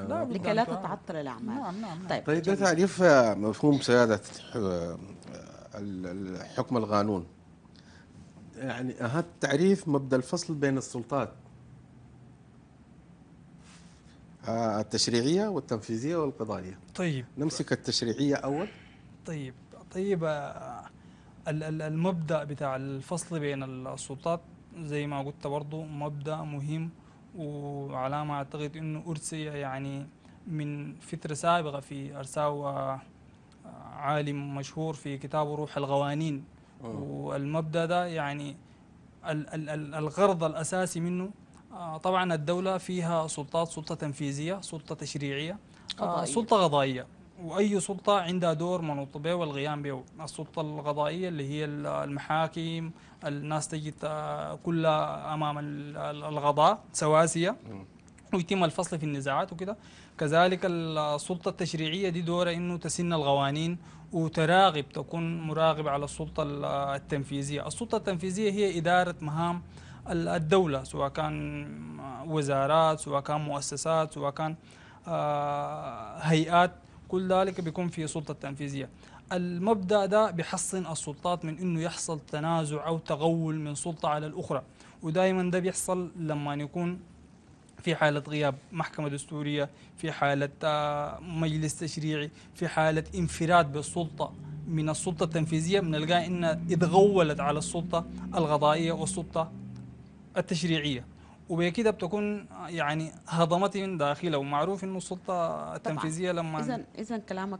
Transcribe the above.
لكي لا تتعطل الأعمال نعم،, نعم نعم طيب, طيب ده تعريف آه، مفهوم سيادة آه، حكم القانون يعني هذا التعريف مبدأ الفصل بين السلطات آه، التشريعية والتنفيذية والقضائية طيب نمسك التشريعية أول طيب طيب المبدأ بتاع الفصل بين السلطات زي ما قلت برضو مبدأ مهم وعلى ما أعتقد أنه أرسي يعني من فترة سابقة في أرساو آه، عالم مشهور في كتابه روح الغوانين والمبدأ ده يعني الغرض الأساسي منه آه، طبعا الدولة فيها سلطات سلطة تنفيذية سلطة تشريعية آه، قضائية. سلطة قضائية واي سلطه عندها دور منوط به والقيام به السلطه القضائيه اللي هي المحاكم الناس تجد آه، كلها امام القضاء سواسيه ويتم الفصل في النزاعات وكده كذلك السلطه التشريعيه دي دورها انه تسن القوانين وتراقب تكون مراقب على السلطه التنفيذيه السلطه التنفيذيه هي اداره مهام الدوله سواء كان وزارات سواء كان مؤسسات سواء كان آه، هيئات كل ذلك بيكون في سلطة تنفيذية المبدأ ده بيحصن السلطات من انه يحصل تنازع او تغول من سلطة على الاخرى ودائما ده بيحصل لما يكون في حالة غياب محكمة دستورية في حالة آه، مجلس تشريعي في حالة انفراد بالسلطة من السلطة التنفيذية بنلقى إنها اتغولت على السلطة القضائية والسلطة التشريعية وبكده بتكون يعني هضمتي من داخله ومعروف انه السلطه التنفيذيه لما اذا اذا كلامك